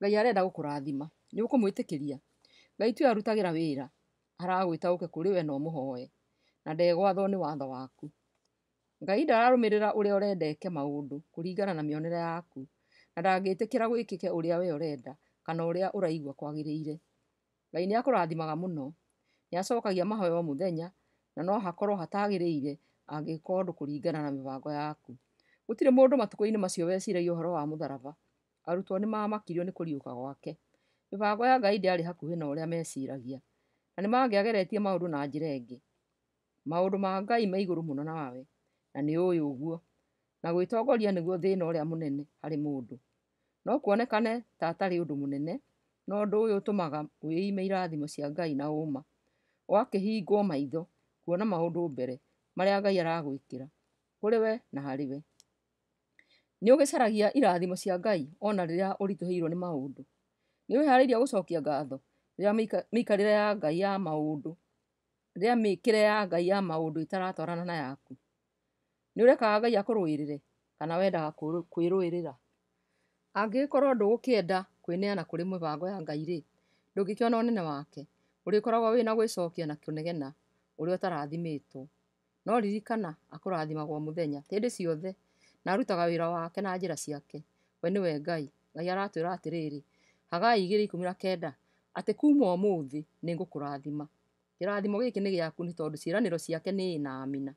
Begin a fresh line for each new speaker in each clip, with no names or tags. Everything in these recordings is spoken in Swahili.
Ngai arenda gũkũrathima nĩũkũmwĩtĩkĩria Ngai tu tiwe arutagĩra wĩra aragwĩta ũke kũrĩ we na ũmũhoe na ndegwathwo nĩ watho waku Ngai ndararũmĩrĩra ũrĩa ũrenda eke maũndũ kũringana na mĩonere yaku na ndangĩtĩkĩra gwĩkĩke ũrĩa we ũrenda kana ũrĩa ũraigua kwagĩrĩire Ngai nĩakũrathimaga mũno nĩacokagia mahoya o mũthenya na no hakorwo hatagĩrĩire angĩka ũndũ kũringana na mĩbango yaku gũtirĩ mũndũ matukũ-inĩ macio weciragia horo wa mũtharaba Arutwo nĩ mamakirio nĩ kũriũka gwake. Mĩbango ya Ngai ndĩarĩ hakuhĩ na ũrĩa meciragia, na nĩ mangĩageretie maũndũ na njĩra ĩngĩ. Maũndũ ma Ngai me igũrũ mũno nawe, na nĩ ũĩ ũguo, na gwĩtongoria nĩguo thĩna ũrĩa mũnene harĩ mũndũ. No kuonekane ta atarĩ ũndũ mũnene, no ũndũ ũyũ ũtũmaga wĩime irathimo cia Ngai na ũma, ũgakĩhingwo maitho kuona maũndũ mbere marĩa Ngai aragwĩkĩra, kũrĩ we na harĩ we nĩ ũgĩcaragia irathimo cia Ngai o na rĩrĩa ũritũhĩirũo nĩ maũndũ. Nĩ wĩhaarĩirie gũcokia ngatho rĩrĩa mĩikarĩre ya Ngai ya maũndũ, rĩrĩa mĩĩkĩre ya Ngai ya maũndũ ĩtaratwarana na yaku. Nĩ ũrekaga Ngai akũrũĩrĩre kana wendaga kwĩrũĩrĩra? Angĩgĩkorwo ndũgũkĩenda kwĩneana kũrĩ mĩbango ya Ngai-rĩ, ndũngĩkĩona ũnene wake. Ũrĩkoragwo wĩna gwĩcokia na kũnegena ũrĩa ũtarathimĩtwo. No ririkana akũrathimaga o mũthenya, hĩndĩ ciothe na arutaga wĩra wake na njĩra ciake. We nĩwe Ngai. Ngai aratwĩra atĩrĩrĩ, Hagai igĩrĩ ikũmi na kenda, atĩ kuuma ũmũthĩ nĩngũkũrathima. Kĩrathimo gĩkĩ nĩ gĩaku nĩ tondũ ciĩranĩro ciake nĩ na amina.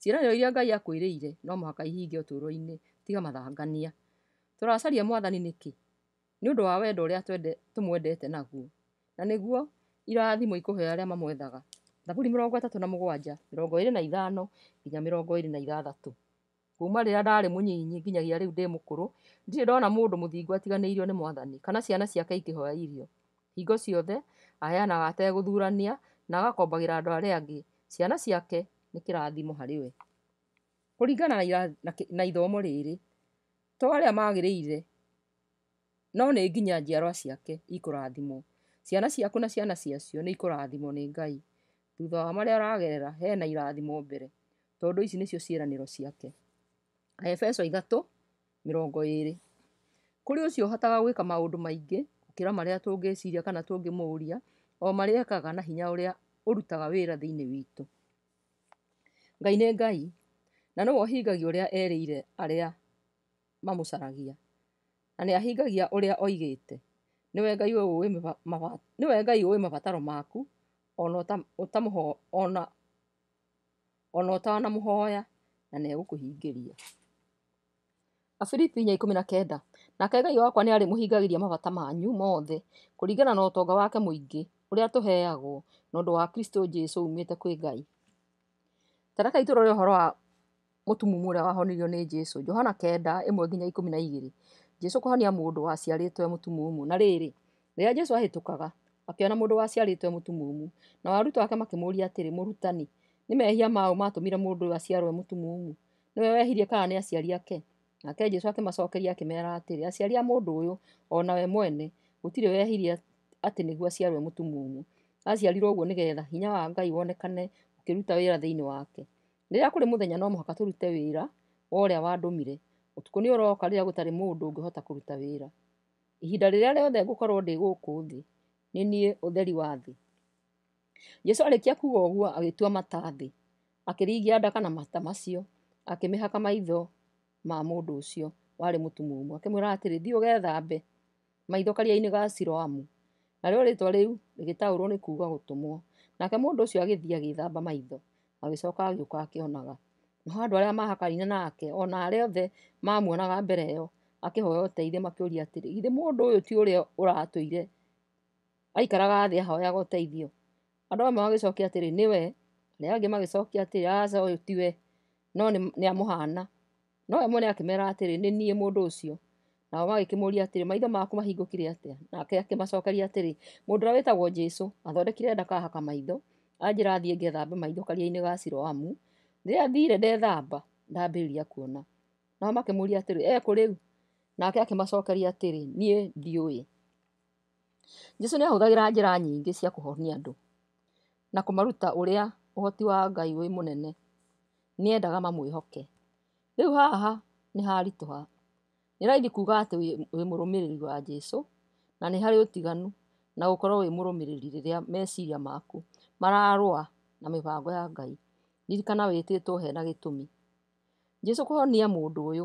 Ciĩranĩro iria Ngai akwĩrĩire no mũhaka ihinge ũtũũro-inĩ, tiga mathangania. Tũracaria Mwathani nĩkĩ? Nĩ ũndũ wa wendo ũrĩa tũmwendete naguo, na nĩguo irathimo ikũheo arĩa mamwethaga. Zaburi mĩrongo ĩtatũ na mũgwanja, mĩrongo ĩĩrĩ na ithano nginya mĩrongo ĩĩrĩ na ithathatũ kuma Kuuma rĩrĩa ndarĩ mũnyinyi nginyagia rĩu ndĩ mũkũrũ, ndirĩ ndona mũndũ mũthingu atiganĩirio nĩ Mwathani, kana ciana ciake ikĩhoya irio. Hingo ciothe, aheanaga ategũthurania na agakombagĩra andũ arĩa angĩ. Ciana ciake nĩ kĩrathimo harĩ we. Kũringana na ithomo rĩrĩ, to arĩa magĩrĩire, no nĩ nginya njiarwa ciake ikũrathimwo. Ciana ciaku na ciana ciacio nĩ ikũrathimwo nĩ Ngai. thutha wa marĩa ũragerera, he na irathimo mbere, tondũ ici nĩcio ciĩranĩro ciake. Aefeso ithatũ mĩrongo ĩĩrĩ. Kũrĩ ũcio ũhotaga gwĩka maũndũ maingĩ gũkĩra marĩa tũngĩciria kana tũngĩmũũria, o marĩa ekaga na hinya ũrĩa ũrutaga wĩra thĩinĩ witũ. Ngai nĩ Ngai, na nĩwe ũhingagia ũrĩa erĩire arĩa mamũcaragia, na nĩahingagia ũrĩa oigĩte. Nĩwe Ngai ũũĩ mabataro maku o na ũtanamũhooya, na nĩegũkũhingĩria. Afilipi inya ikumi na kenda Nake Ngai wakwa nĩ arĩmũhingagĩria mabata manyu mothe kũringana na ũtonga wake mũingĩ, ũrĩa tũheagwo na ũndũ wa kristo Jesũ uumĩte kwĩ Ngai. taraka reke itũrore ũhoro wa mũtumumu ũrĩa wahonirio nĩ Jesũ, Johana kenda, ĩmwe nginya ikumi na igĩrĩ. Jesũ kũhonia mũndũ waciarĩtwo e mũtumumu. Na rĩrĩ, rĩrĩa Jesũ ahĩtũkaga, akĩona mũndũ waciarĩtwo e mũtumumu, nao arutwo ake makĩmũũria atĩrĩ, “Mũrutani, nĩ mehia ma ũ matũmire mũndũ ũyũ aciarwo e mũtumumu? Nĩwe wehirie kana nĩ aciari ake?” Nake Jesũ akĩmacokeria akĩmeera atĩrĩ, aciari a mũndũ ũyũ, o na we mwene, gũtirĩ weehire atĩ nĩguo aciarwo e mũtumumu. Aciarirwo ũguo getha hinya wa Ngai wonekane ũkĩruta wĩra thĩinĩ wake. Rĩrĩa kũrĩ mũthenya no mũhaka tũrute wĩra wa ũrĩa wandũmire. Ũtukũ nĩũroka rĩrĩa gũtarĩ mũndũ ũngĩhota kũruta wĩra. Ihinda rĩrĩa rĩothe ngũkorwo ndĩ gũkũ thĩ, nĩ niĩ ũtheri wa thĩ. Jesũ arĩkia kuuga ũguo, agĩtua mata thĩ, akĩrigia ndaka na mata macio, akĩmĩhaka maitho, ma mundu ucio ũcio mutumu umwe akimwira atiri thi ugethambe maitho kali karia gaciro amu na Narĩo ritwa riu rĩgĩtaũrwo ni kuuga gutumwo Nake mundu ucio agĩthiĩ agĩĩthamba maitho, agicoka agiuka akionaga no andũ arĩa mahakaine nake, ona na arĩa othe maamuonaga mbere yo akihoya ũteithio makiuria atiri githi mundu ũyũ ti ũrĩa ũratũire aikaraga thĩ ahooyaga ũteithio?” Andũ amwe magĩcookia atĩrĩ, “Nĩwe.” Arĩa angĩ magĩcookia atiri “Aca, ũyũ tiwe, no ni amuhana no we mwene akĩmeera atĩrĩ, nĩ niĩ mũndũ ũcio. Nao magĩkĩmũũria atiri maitho maku mahingũkire atĩa? Nake akĩmacokeria atĩrĩ, mũndũ ũrĩa wĩtagwo Jesũ aathondekire ndakahaka maitho, anjĩra thiĩ ngethambe maitho karia-inĩ ga Siloamu. Rĩrĩa thiire ndethamba, ndambĩrĩria kuona. Nao makĩmũũria atĩrĩ, ekũ ee, rĩu? Nake akĩmacokeria atĩrĩ, niĩ jesu Jesũ nĩahũthagĩra njĩra nyingĩ cia kũhonia andũ na kũmaruta ũrĩa ũhoti wa Ngai wĩ mũnene. Nĩendaga mamwĩhoke. Rĩu haha nĩ haritũha. Nĩ raithi kuuga atĩ wĩ mũrũmĩrĩri wa Jesũ, na nĩ harĩ ũtiganu na gũkorwo wĩ mũrũmĩrĩri rĩrĩa meciria maku mararũa na mĩbango ya Ngai. Ririkana wĩtĩtwo ũhe na gĩtũmi. Jesũ kũhonia mũndũ ũyũ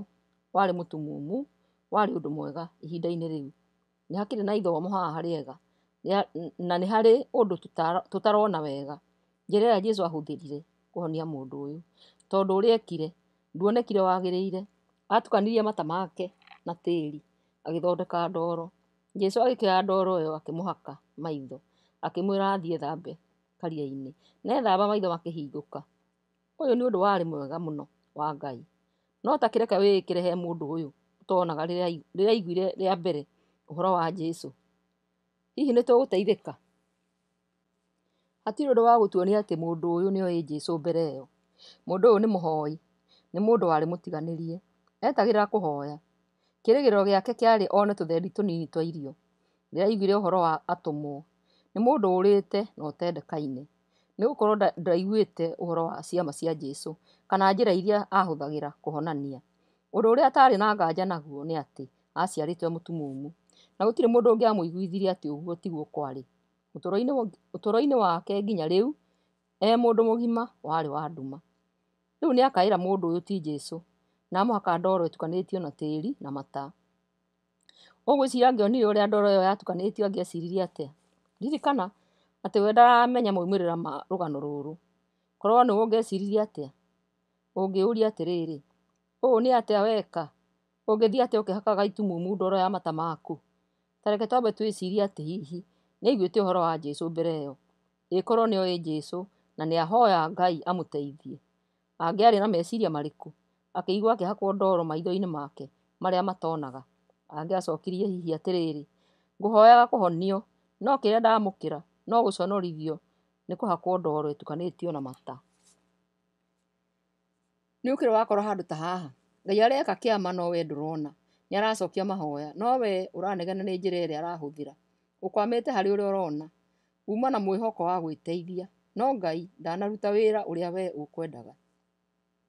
warĩ mũtumumu warĩ ũndũ mwega ihinda-inĩ rĩu. Nĩ hakĩrĩ na ithomo haha rĩega, na nĩ harĩ ũndũ tũtarona wega, njĩra ĩrĩa Jesũ ahũthĩrire kũhonia mũndũ ũyũ, tondũ ũrĩa ekire Nduonekire wagĩrĩire. Atukanirie mata make na tĩri agĩthondeka ndoro. Jesũ agĩkĩoya ndoro ĩyo akĩmũhaka maitho, akĩmwĩra athiĩ thambe karia-inĩ. Na ethamba maitho makĩhingũka. Ũyũ nĩ ũndũ warĩ mwega mũno wa Ngai. No ta kĩreke wĩĩkĩre he mũndũ ũyũ ũtonaga rĩrĩa aiguire rĩa mbere ũhoro wa Jesũ. Hihi nĩ tũgũteithĩka? Hatirĩ ũndũ wa gũtuonia atĩ mũndũ ũyũ nĩoĩ Jesũ mbere ĩyo. Mũndũ ũyũ nĩ mũhoi. Nĩ mũndũ warĩ mũtiganĩrie. Etagĩrĩra kũhoya. Kĩĩrĩgĩrĩro gĩake kĩarĩ one tũtheri tũnini twa irio. Rĩrĩa aiguire ũhoro wa atũmwo, nĩ mũndũ ũrĩte na ũtendekaine, nĩ gũkorwo ndaiguĩte ũhoro wa ciama cia Jesũ kana njĩra iria ahũthagĩra kũhonania. Ũndũ ũrĩa atarĩ na nganja naguo nĩ atĩ aaciarĩtwo e mũtumumu, na gũtirĩ mũndũ ũngĩamũiguithirie atĩ ũguo tiguo kwarĩ. Ũtũũro-inĩ wake nginya rĩu, e mũndũ mũgima, warĩ wa nduma. Rĩu nĩakaĩra mũndũ ũyũ ti jesu na mwaka ndoro ĩtukanĩtio na tĩĩri na mata ũgwĩciria angĩonire ũrĩa ndoro ĩyo yatukanĩtio angĩeciririe atĩa ririkana atĩ we ndaramenya moimĩrĩra ma rũgano rũrũ korwo nĩwe ũngĩeciririe atĩa ũngĩũria atĩrĩrĩ ũũ nĩ atĩa weka ũngĩthiĩ atĩa ũkĩhakaga itumumu ndoro ya mata maku ta reke twambe twĩcirie atĩ hihi nĩaiguĩte horo wa jesũ mbere ĩyo ĩkorwo nĩoĩ jesu na ahoya ngai amũteithie Angĩarĩ na meciria marĩkũ? Akĩigua akĩhakwo ndoro maitho-inĩ make marĩa matonaga. Angĩacokirie hihi atĩrĩrĩ, ngũhoyaga kũhonio, no kĩrĩa ndamũkĩra no gũconorithio nĩ kũhakwo ndoro ĩtukanĩtio na mata. Nĩũkĩrĩ wakora handũ ta haha? Ngai areka kĩama no wee ndũrona. Nĩaracokia mahoya, no wee ũranegena nĩ njĩra ĩrĩa arahũthĩra. Ũkwamĩte harĩ ũrĩa ũrona. Uma na mwĩhoko wa gwĩteithia, no Ngai ndanaruta wĩra ũrĩa wee ũkwendaga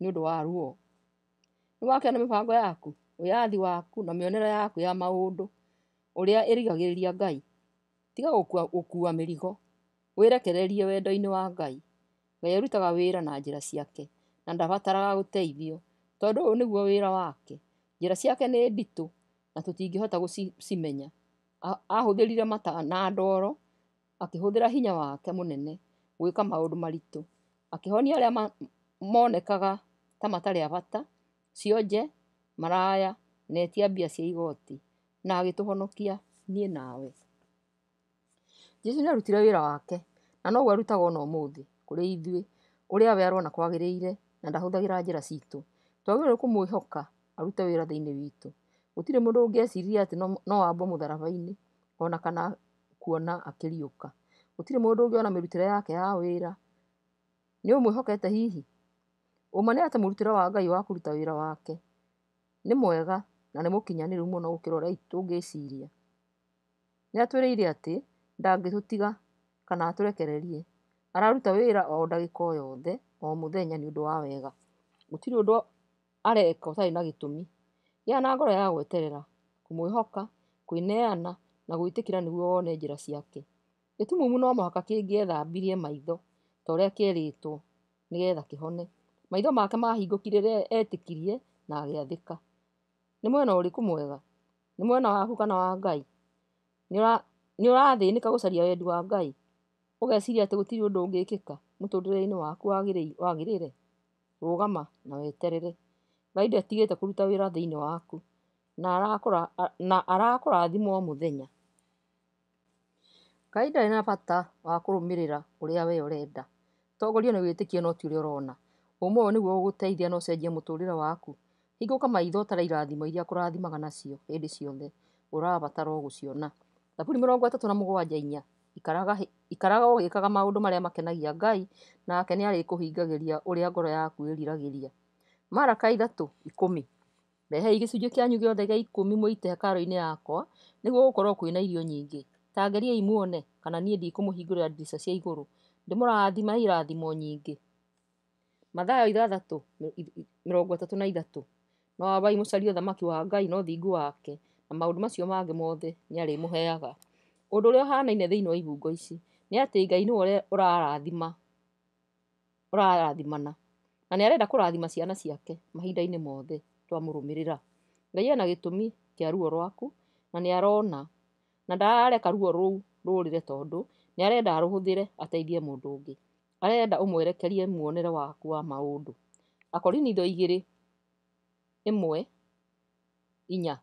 nĩ ũndũ wa ruo ni nĩ wakĩona mĩbango yaku uyathi waku na mionera yaku ya maundu ũrĩa ĩrigagĩrĩria Ngai tiga gukua gukua mirigo wĩrekererie wendo ini wa Ngai Ngai arutaga wira na njira ciake na ndabataraga guteithio tondu ũyũ nĩguo wira wake njira ciake ni nditu na tũtingĩhota gũcimenya ahũthĩrire mata na ndoro akihuthira hinya wake munene gwĩka maundu maritu akihonia arĩa monekaga ta matarĩ a bata, cionje, maraya netia etia mbia cia igooti, na agĩtũhonokia niĩ nawe. Jesũ nĩarutire wĩra wake, na noguo arutaga ona ũmũthĩ kũrĩ ithuĩ ũrĩa we arona kwagĩrĩire na ndahũthagĩra njĩra ciitũ. Twagĩrĩirwo nĩ kũmwĩhoka arute wĩra thĩinĩ witũ. Gũtirĩ mũndũ ũngĩeciria atĩ no aambwo mũtharaba-inĩ ona kana kuona akĩriũka. Gũtirĩ mũndũ ũngĩona mĩrutĩre yake ya wĩra. Nĩũmwĩhokete hihi? Ũma nĩ atĩ mũrutĩre wa Ngai wa kũruta wĩra wake nĩ mwega na nĩ mũkinyanĩru mũno gũkĩra ũrĩa tũngĩciria. nĩ atwĩrĩire atĩ ndangĩtũtiga kana atũrekererie, araruta wĩra o ndagĩka o yothe o mũthenya nĩ ũndũ wa wega. Gũtirĩ ũndũ areka ũtarĩ na gĩtũmi. Gĩa na ngoro ya gweterera, kũmwĩhoka, kwĩneana na gwĩtĩkĩra nĩguo wone njĩra ciake. Gĩtumumu no mũhaka kĩngĩethambirie maitho ta ũrĩa kĩerĩtwo nĩgetha kĩhone Maitho make mahingũkire rĩrĩa etĩkirie na agĩathĩka. Nĩ mwena ũrĩkũ mwega? Nĩ mwena waku kana wa Ngai? Nĩũrathĩnĩka gũcaria wendi wa Ngai, ũgeciiria atĩ gũtirĩ ũndũ ũngĩkĩka mũtũũrĩre-inĩ waku wagĩrĩre? Rũgama na weterere. Ngai ndatigĩte kũruta wĩra thĩinĩ waku, na arakũrathima o mũthenya. Ngai ndarĩ na bata wa kũrũmĩrĩra ũrĩa wee ũrenda, ũtongorio nĩ wĩtĩkio no ti ũrĩa ũrona Ũũma ũyũ nĩguo ũgũgũteithia na ũcenjie mũtũũrĩre waku. Hingũka maitho ũtare irathimo iria ũkũrathimaga nacio hĩndĩ ciothe, ũrabatara o gũciona. Thaburi mĩrongo ĩtatũ na mũgwanja inya, ikaraga ũgĩkaga maũndũ marĩa makenagia Ngai, nake nĩarĩkũhingagĩria ũrĩa ngoro yaku ĩriragĩria. Maraka ithatũ ikũmi, rehei gĩcunjĩ kĩanyu gĩothe gĩa ikũmi mũite hekarũ-inĩ yakwa, nĩguo gũkorwo kwĩ na irio nyingĩ. Tangeriai muone, kana niĩ ndikũmũhingũrĩra ndirica cia igũrũ, ndĩmũrathime irathimo nyingĩ mathaa ithathatu mĩrongo ĩtatũ na ithatũ no Abai mũcarie ũthamaki wa Ngai na thingu wake, na maũndũ macio mangĩ mothe nĩarĩmũheaga. Ũndũ ũrĩa ũhaanaine thĩinĩ wa ibungo ici nĩ atĩ Ngai nĩwe ũrarathimana, na arenda kũrathima ciana ciake mahinda-inĩ mothe twamũrũmĩrĩra. Ngai ena gĩtũmi kĩa ruo rwaku na arona na ndarareka ruo rũu rũũrĩre tondũ arenda arũhũthĩre ateithie mũndũ ũngĩ. Arenda ũmwerekerie muonere waku wa maũndũ. Akorinitho igĩrĩ ĩmwe inya.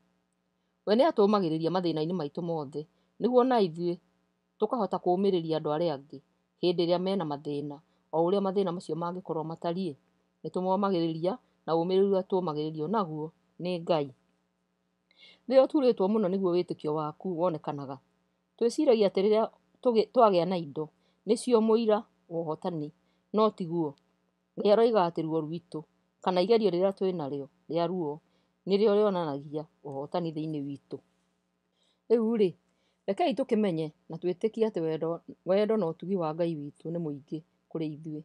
We nĩ atũmagĩrĩria mathĩna-inĩ maitũ mothe, nĩguo o na ithuĩ tũkahota kũũmĩrĩria andũ arĩa angĩ hĩndĩ ĩrĩa mena mathĩna, o ũrĩa mathĩna macio mangĩkorwo matariĩ. nĩ tũmomagĩrĩria na ũmĩrĩru ũrĩa tũũmagĩrĩrio naguo nĩ Ngai. Nĩwe ũturĩtwo mũno nĩguo wĩtĩkio waku wonekanaga. Twĩciragia atĩ rĩrĩa twagĩa na indo, nĩcio mũira wa ũhotani no tiguo. Ngai aroiga atĩ ruo rwitũ kana igerio rĩrĩa twĩnarĩo rĩa ruo nĩrĩo rĩonanagia ũhotani thĩinĩ witũ. Rĩu-rĩ, rekei tũkĩmenye na twĩtĩkie atĩ wendo na ũtugi wa Ngai witũ nĩ mũingĩ kũrĩ ithuĩ.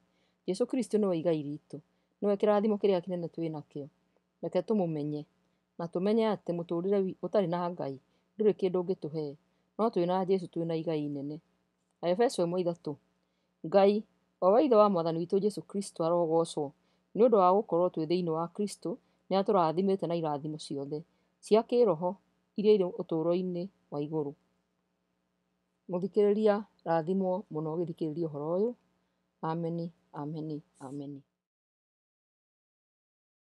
Jesũ Kristũ nĩwe igai riitũ, nĩwe kĩrathimo kĩrĩa kĩnene twĩ nakĩo. Reke tũmũmenye, na tũmenye atĩ mũtũũrĩre ũtarĩ na Ngai ndũrĩ kĩndũ ũngĩtũhe, no twĩ na Jesũ twĩ na igai inene. Aefeso 1:3 Ngai, o wa Ithe wa Mwathani witũ Jesũ Kristũ arogoocwo nĩ ũndũ wa gå gũkorwo twĩ thĩinĩ wa nä atå rathimä te na irathimo ciothe cia kä roho iria irä å tå ro-inä wa igå rå må må thikä rä ria rathimo no å gä thikä rä ria å horo å yå Ameni, ameni, ameni.